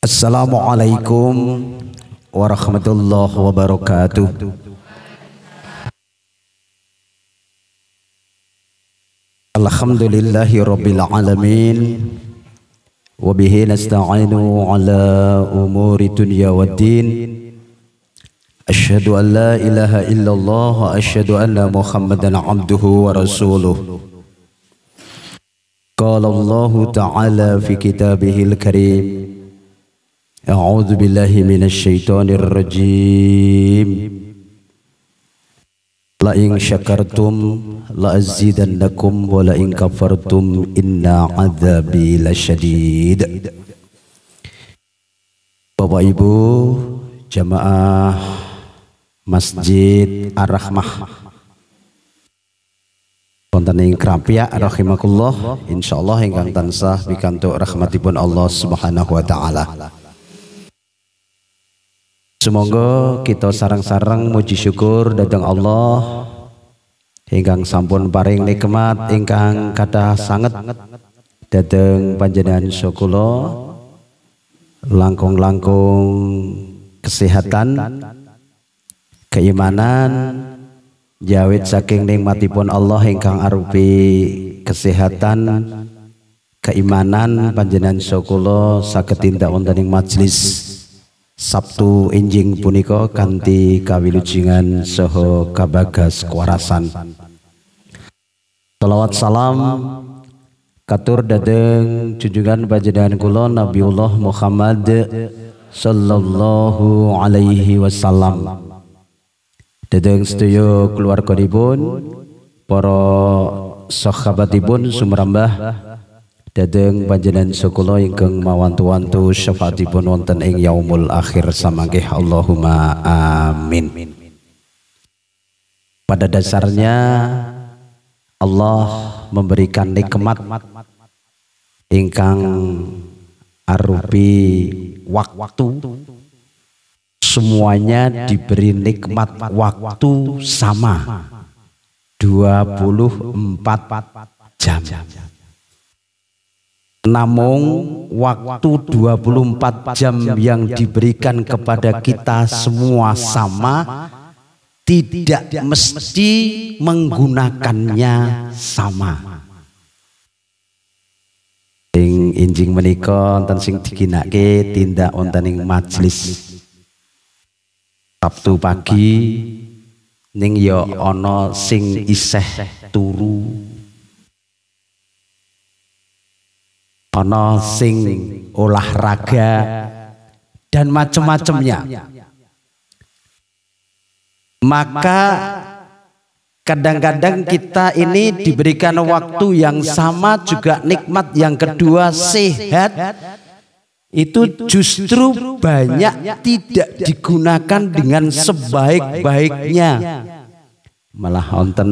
Assalamualaikum warahmatullahi wabarakatuh. Alhamdulillahi rabbil alamin wa bihi nasta'inu ala umuri dunya waddin. Asyhadu an la ilaha illallah wa asyhadu anna Muhammadan abduhu wa rasuluh. Qala Allah ta'ala fi kitabihil karim أعوذ بالله من الشيطان الرجيم لئن شكرتم لأزيدنكم ولئن كفرتم إن عذابي لشديد Bapak Ibu jamaah Masjid Ar-Rahmah Wonten ing Insya Allah yang ingkang tansah pikantuk rahmatipun Allah Subhanahu wa taala. Semoga kita sarang-sarang muji syukur datang Allah hingga sampun paring nikmat ingkang kata sangat datang panjenengan syukulo langkung-langkung kesehatan keimanan jawit saking nikmatipun Allah hingga arupi kesehatan keimanan panjenengan syukulo saketinda tindak majlis. majlis Sabtu enjing punika kanthi kawilujingan saha kabagas kuarasan. Salawat salam katur dadeng junjungan panjenengan kula Nabiullah Muhammad sallallahu alaihi wasallam. Dadeng sedaya poro para sahabatipun sumrambah Dadeng panjenan sukulo ingkang mawantu-wantu syafaatipun wonten ing yaumul akhir samangke Allahumma amin. Pada dasarnya Allah memberikan nikmat ingkang arupi waktu semuanya diberi nikmat waktu sama 24 jam. Namun waktu 24 jam yang diberikan kepada kita semua sama tidak mesti menggunakannya sama. Sing injing menika wonten sing diginake tindak wonten ing majelis Sabtu pagi ning ya ana sing isih turu ono sing olahraga dan macam-macamnya maka kadang-kadang kita ini diberikan waktu yang sama juga nikmat yang kedua sehat itu justru banyak tidak digunakan dengan sebaik-baiknya malah onten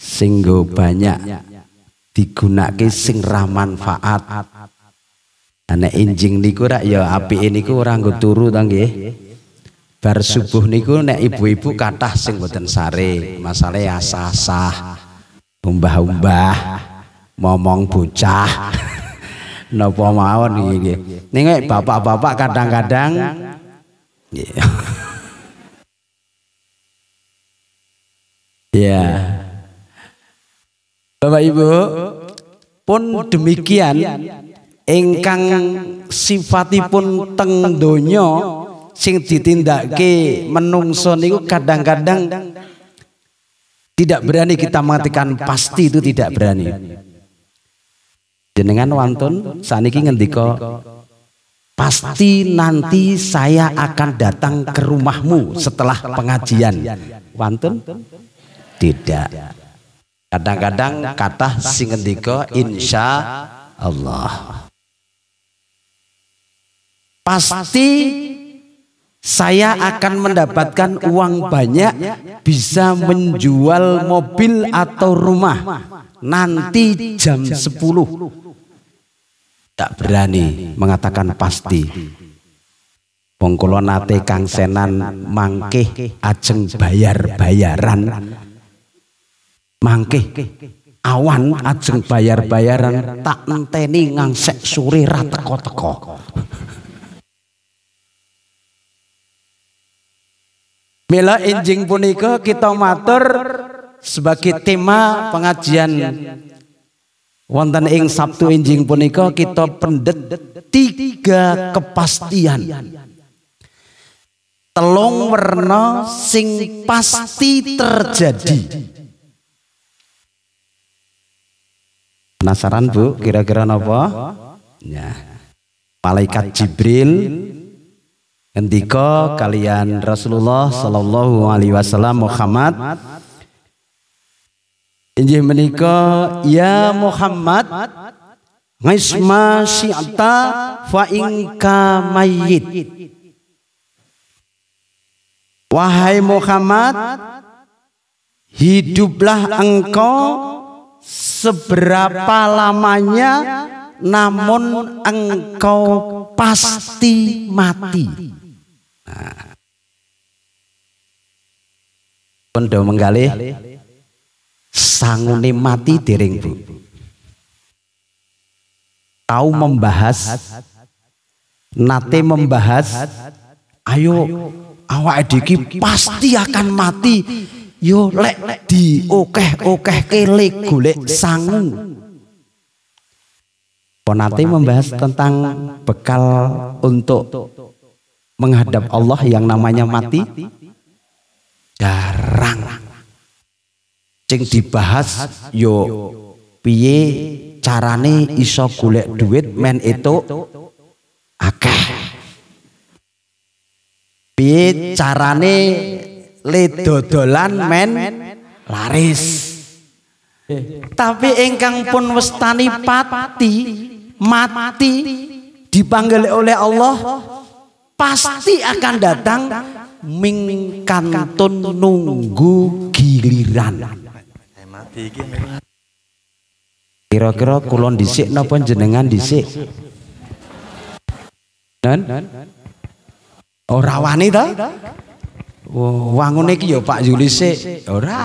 singgo banyak Digunakan sing rah manfaat. Ana injing niku rak ya ini ku orang gue turu tangge Bar subuh niku nek ibu-ibu kata sing buatan sare, ya sah-sah, Umbah-umbah, momong bocah. Napa mawon nih. Ning bapak-bapak kadang-kadang Ya. Yeah. Bapak Ibu, pun demikian ingkang sifatipun teng donya sing ditindakke menungso niku kadang-kadang tidak berani kita mengatakan pasti itu tidak berani. Jenengan wantun saniki ngendika pasti nanti saya akan datang ke rumahmu setelah pengajian. Wantun? Tidak kadang-kadang kata singgeng insya Allah pasti saya akan mendapatkan uang banyak bisa menjual mobil atau rumah nanti jam 10 tak berani mengatakan pasti Wong kang senan mangkeh ajeng bayar-bayaran mangke awan ajeng bayar-bayaran tak enteni ngangsek suri rateko teko Mila injing punika kita matur sebagai tema pengajian wonten ing Sabtu injing punika kita pendet tiga kepastian telung werna sing pasti terjadi Penasaran Bu, kira-kira nopo? Ya. Malaikat Jibril ngendika kalian Rasulullah sallallahu alaihi wasallam Muhammad Injih menika ya, ya, ya Muhammad ngisma syi'ta fa inka ya mayyit Wahai Muhammad hiduplah engkau seberapa lamanya namun engkau pasti mati. Nah. Pondo menggali sanguni mati diring bu. Tahu membahas, nate membahas, ayo awak ediki pasti akan mati yo lek lek di okeh okeh kele golek sangu Ponati membahas tentang bekal untuk menghadap Allah yang namanya mati jarang. sing dibahas yo piye carane iso golek duit men itu akeh piye carane Ledodolan men laris. Tapi engkang pun westani pati mati dipanggil oleh Allah pasti akan datang mingkantun nunggu giliran. Kira-kira kulon disik napa jenengan disik? dan Ora wani ta? wangun iki ya Pak Yuli sik. Ya ora.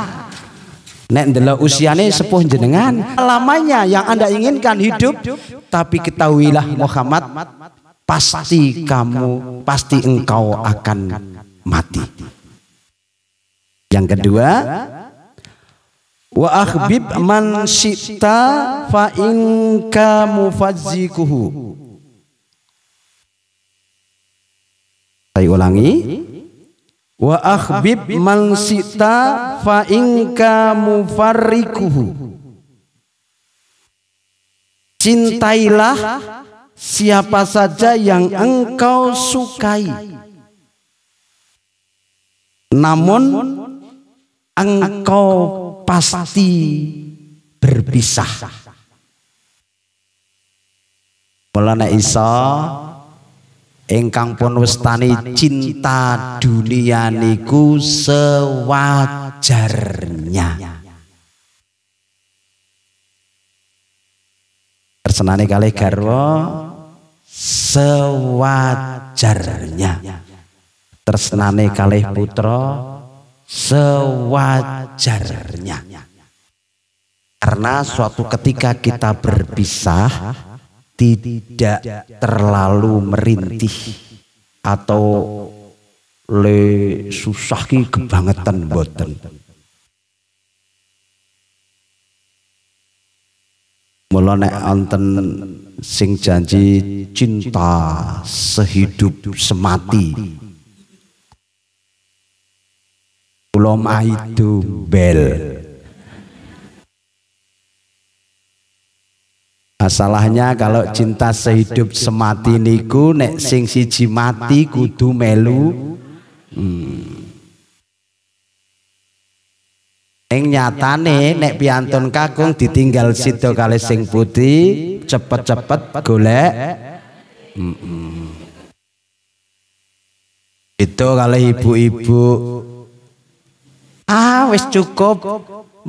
Nek ndelok usiane sepuh jenengan, lamanya yang Anda inginkan hidup, tapi ketahuilah Muhammad pasti kamu pasti engkau akan mati. Yang kedua, wa akhbib man syi'ta fa inka Saya ulangi, Wa akhbib man sita fa inka mufarrikuhu. Cintailah siapa saja yang engkau sukai. Namun engkau pasti berpisah. Mulana Isa ingkang pun westani cinta dunia niku sewajarnya tersenani kali garwa sewajarnya tersenani kali putra sewajarnya karena suatu ketika kita berpisah tidak terlalu merintih atau le susah ki kebangetan boten. Mula nek anten sing janji cinta sehidup semati. Kula maido bel. Masalahnya kalau cinta sehidup semati niku nek sing siji mati kudu melu. Hmm. Ing nyatane nek piantun kakung ditinggal sida kali sing putih cepet-cepet golek. Mm Itu kali ibu-ibu Ah wis cukup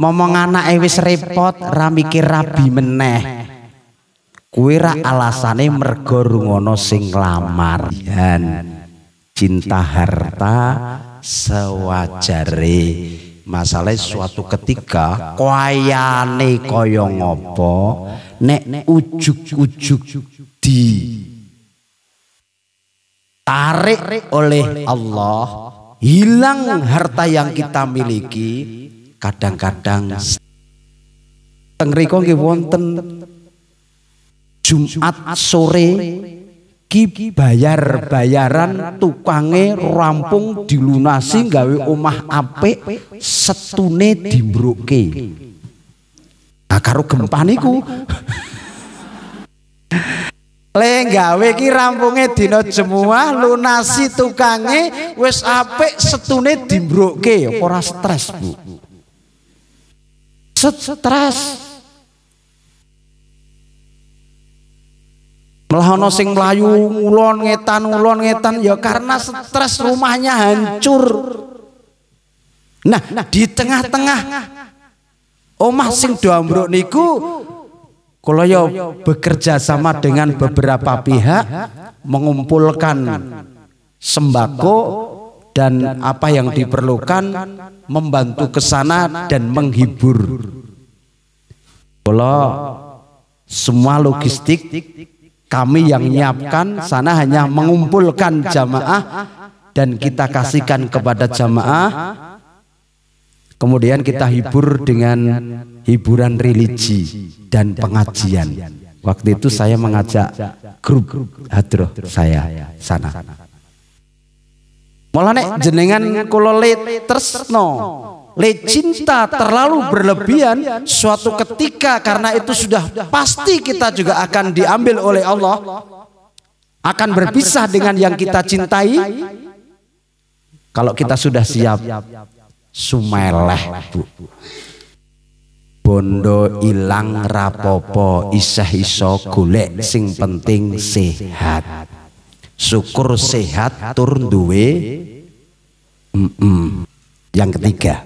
momong anake wis repot ra mikir rabi meneh. Kuwi ra alasane mergo rungono sing lamar. Cinta harta sewajare. Masalah suatu ketika koyane kaya ngopo nek ujuk ujuk di tarik oleh Allah hilang harta yang kita miliki kadang-kadang tengriko -kadang, nggih wonten Jumat sore ki bayar-bayaran tukange rampung dilunasi gawe omah apik setune dimbruke. Nah karo gempa niku. Le gawe ki rampunge dina semua lunasi tukange wis apik setune dimbruke ora stres, Bu. Stres. Melahono sing melayu ngulon ngetan ngulon ngetan ya karena stres rumahnya hancur. Nah, di tengah-tengah omah sing dombrok niku kalau ya bekerja sama dengan beberapa pihak mengumpulkan sembako dan apa yang diperlukan membantu ke sana dan menghibur. Kalau semua logistik kami yang menyiapkan sana hanya mengumpulkan jamaah dan kita kasihkan kepada jamaah. Kemudian kita hibur dengan hiburan religi dan pengajian. Waktu itu saya mengajak grup hadroh saya sana. Malah jenengan kulo tresno Le cinta terlalu berlebihan suatu ketika karena itu sudah pasti kita juga akan diambil oleh Allah akan berpisah dengan yang kita cintai kalau kita sudah siap sumeleh bu bondo ilang rapopo isah iso golek sing penting sehat syukur sehat tur duwe yang ketiga,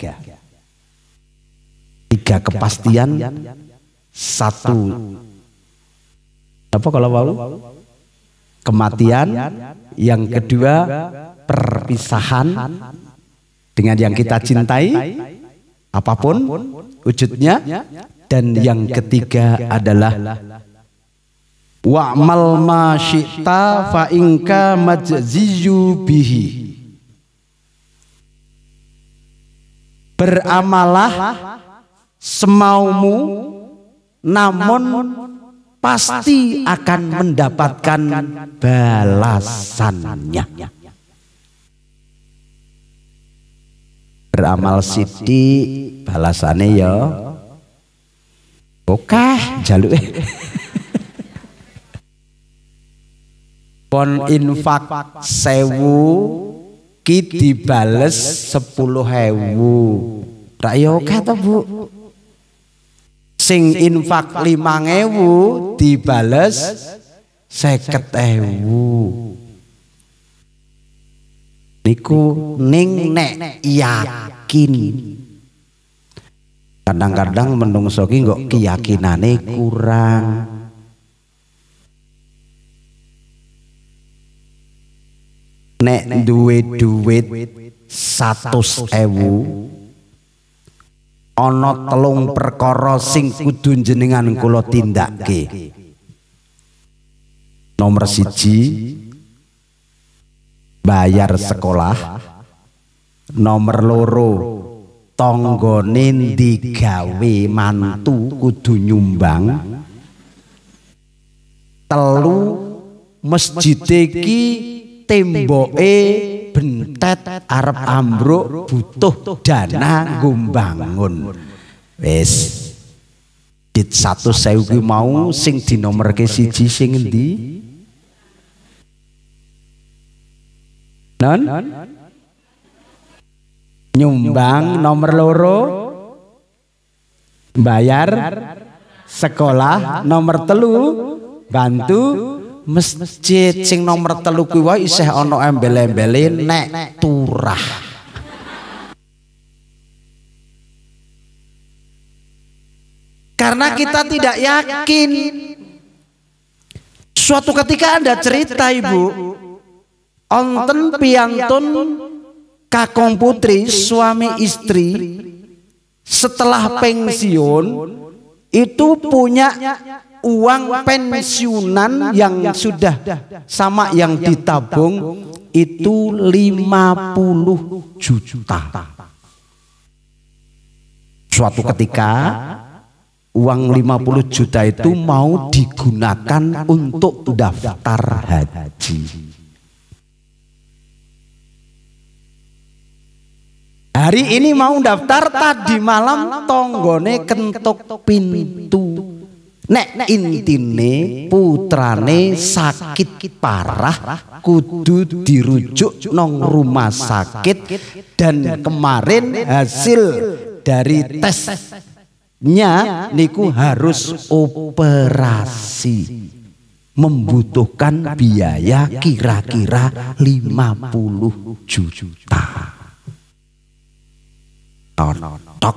tiga kepastian, satu apa kalau mau kematian, yang kedua perpisahan dengan yang kita cintai, apapun wujudnya, dan yang ketiga adalah wa'mal ma syi'ta fa inka majziyu bihi beramalah semaumu namun pasti akan mendapatkan balasannya beramal sedih, balasannya ya oke jaluk pon infak sewu ki dibales sepuluh hewu tak yo ya kata bu sing infak lima ewu dibales seket ewu niku ning nek yakin kadang-kadang menungso ki kok keyakinane kurang nek duwe duit satus ewu ana telung perkara sing kudu jenengan kula tindakke nomor siji bayar sekolah nomor loro tanggane digawe mantu kudu nyumbang telu masjid iki temboke bentet arep ambruk butuh dana gumbangun. mbangun. Wis dit satu kuwi mau sing di ke siji sing endi? Non? Nyumbang nomor loro bayar sekolah nomor telu bantu Masjid sing nomor telu kuwi wae isih ana embel-embele nek turah. Karena kita tidak yakin. Suatu ketika Anda cerita, Ibu, onten piantun kakung putri suami istri setelah pensiun itu punya uang pensiunan yang sudah sama yang ditabung itu 50 juta. Suatu ketika uang 50 juta itu mau digunakan untuk daftar haji. Hari ini mau daftar tadi malam tonggone kentuk pintu. Nek intine putrane sakit parah kudu dirujuk nong rumah sakit dan kemarin hasil dari tesnya niku harus operasi membutuhkan biaya kira-kira 50 juta tok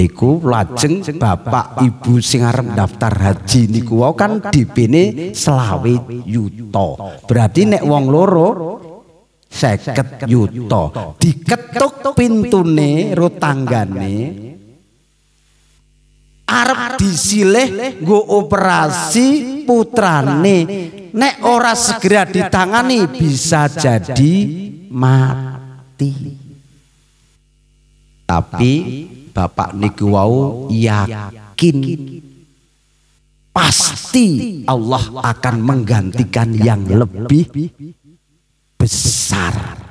iku lajeng bapak ibu sing arep daftar haji niku wau kan dipene selawe yuto berarti nek wong loro seket yuto diketuk pintune rutanggane arep disilih nggo operasi putrane nek ora segera ditangani bisa jadi mati tapi bapak niku wau yakin pasti Allah akan menggantikan yang lebih besar.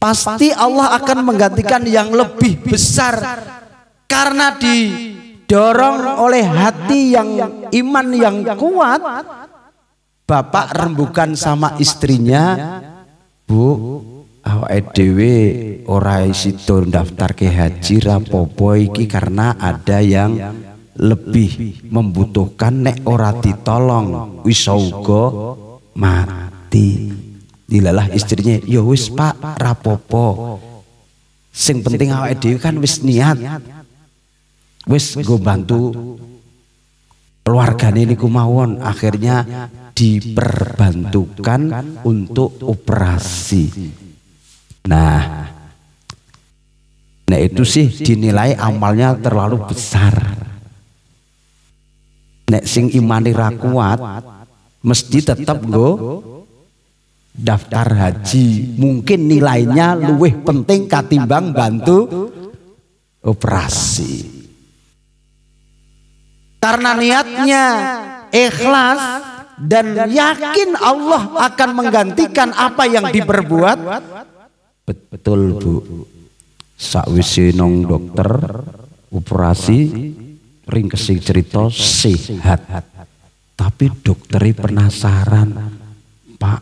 Pasti Allah akan menggantikan yang lebih besar karena didorong oleh hati yang iman yang kuat Bapak rembukan sama istrinya, Bu, Awak edw ora situ daftar ke haji rapopo iki karena ada yang lebih membutuhkan nek ora ditolong wis mati. Dilalah istrinya, ya wis Pak, rapopo. Sing penting awak edw kan wis niat. Wis gue bantu keluarganya ini kumawon akhirnya diperbantukan untuk operasi. Nah, nah itu sih dinilai amalnya terlalu besar. Nek sing imani rakuat, mesti tetap go daftar haji. Mungkin nilainya luwih penting katimbang bantu operasi. Karena niatnya ikhlas dan yakin Allah akan menggantikan apa yang diperbuat betul Bu sakwisi nong dokter operasi ringkesi cerita sehat tapi dokteri penasaran Pak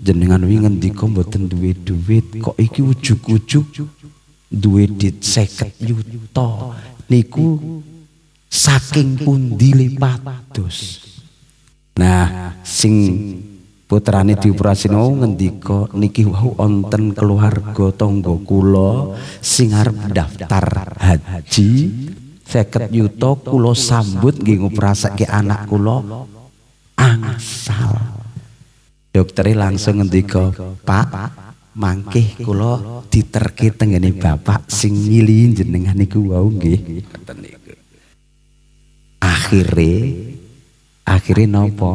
jenengan wingen ngendika duit duit kok iki ujuk-ujuk duit duit seket yuto niku saking pundi dos Nah, sing putrane diupurasine oh, ngendika niki wau onten keluarga tangga kula sing arep daftar haji 50 yuto kula sambut nggih nguprasake anak kula angsal. Dokter langsung ngendika, "Pak, mangkih kula diterke tengene bapak sing nyilihi jenengan niku wau nggih." akhirnya akhirnya nopo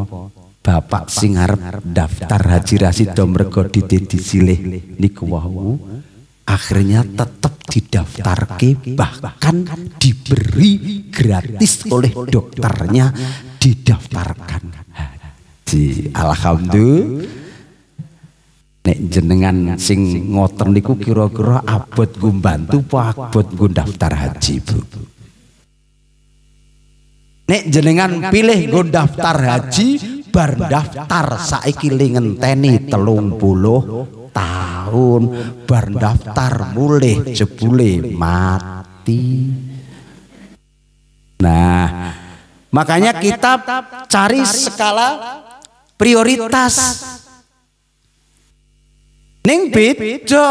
bapak singar daftar haji rasido mergo disilih niku wau akhirnya tetap didaftarke bahkan diberi gratis oleh dokternya didaftarkan haji alhamdulillah nek jenengan sing ngoten niku kira-kira abot gue bantu pak abot gue daftar haji Bu Nek jenengan pilih go daftar haji bar daftar saiki ngenteni telung puluh tahun bar daftar mulih jebule mati. Nah, makanya kita cari skala prioritas. Ning beda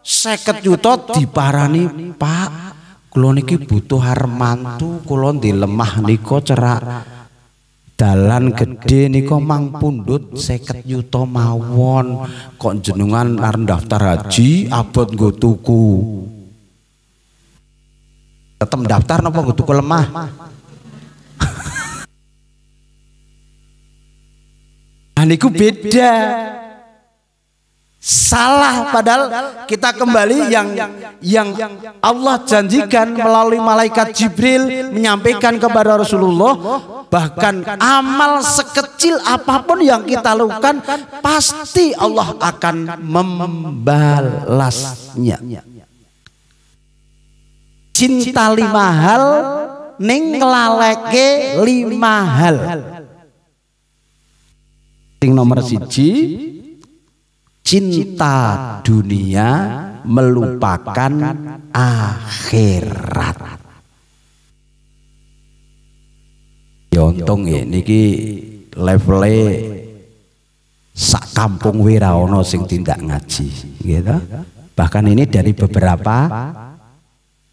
seket juta diparani pak Kula niki butuh harmantu kula lemah niko cerak dalan gede niko mang pundut seket yuto mawon kok jenengan arep daftar haji abot nggo tuku tetep daftar nopo nggo tuku lemah Nah niku beda salah padahal kita kembali yang yang Allah janjikan melalui malaikat Jibril menyampaikan kepada Rasulullah bahkan amal sekecil apapun yang kita lakukan pasti Allah akan membalasnya cinta lima hal ning laleke lima hal sing nomor siji cinta dunia melupakan akhirat. Yontong ya, ya, niki levele sak kampung Wirawono sing tindak ngaji, gitu. Bahkan ini dari beberapa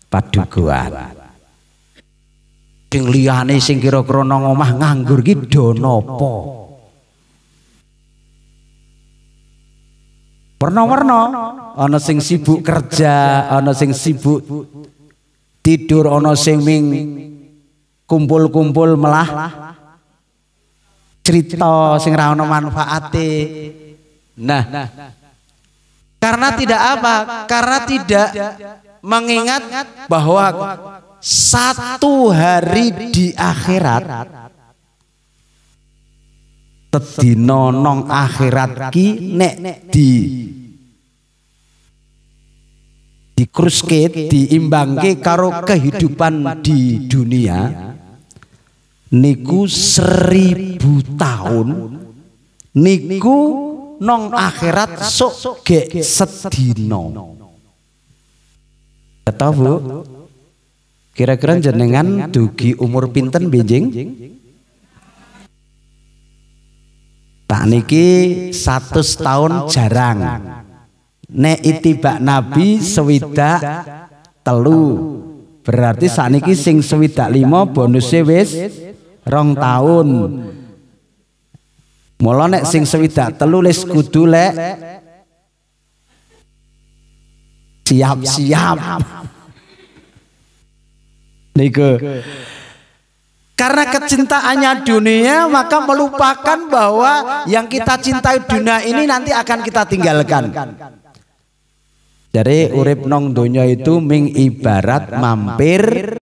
padukuan. Sing liyane sing kira-kira nang omah nganggur ki do napa? pernah werna ana sing sibuk kerja, ana sing sibuk tidur, ana sing ming kumpul-kumpul melah cerita sing ra ono manfaate. Nah, karena tidak apa? Karena tidak mengingat bahwa satu hari di akhirat tedina nong akhirat ki nek di di dikruske diimbangke karo kehidupan di dunia niku seribu tahun niku nong akhirat sok gek sedino ketahu kira-kira jenengan dugi umur pinten benjing Sak niki satu tahun jarang. Nek itibak Nabi sewidak telu. Berarti saat sing sewidak lima bonus wis rong tahun. Mula nek sing sewidak telu les kudu lek siap-siap. Niku. Karena kecintaannya dunia maka melupakan bahwa yang kita cintai dunia ini nanti akan kita tinggalkan. Jadi urip nong dunia itu ming mampir